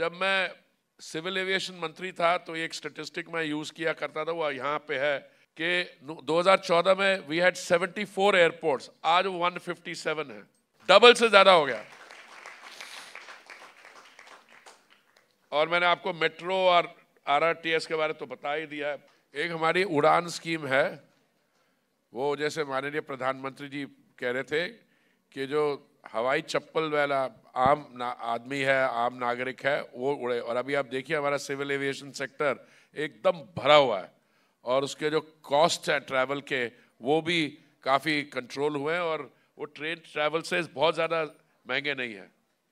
जब मैं civil aviation मंत्री था तो एक स्टेटिस्टिक मैं यूज़ किया करता था वो यहाँ पे है कि 2014 में वी हैड 74 एयरपोर्ट्स आज 157 है डबल से ज़्यादा हो गया और मैंने आपको मेट्रो और आरआरटीएस के बारे तो बता ही दिया है एक हमारी उड़ान स्कीम है वो जैसे माननीय प्रधानमंत्री जी कह रहे थे कि जो हवाई चप्पल वाला आम ना आदमी है आम नागरिक है वो उड़े और अभी आप देखिए हमारा सिविल एविएशन सेक्टर एकदम भरा हुआ है और उसके जो कॉस्ट है ट्रैवल के वो भी काफ़ी कंट्रोल हुए हैं और वो ट्रेन ट्रैवल से बहुत ज़्यादा महंगे नहीं हैं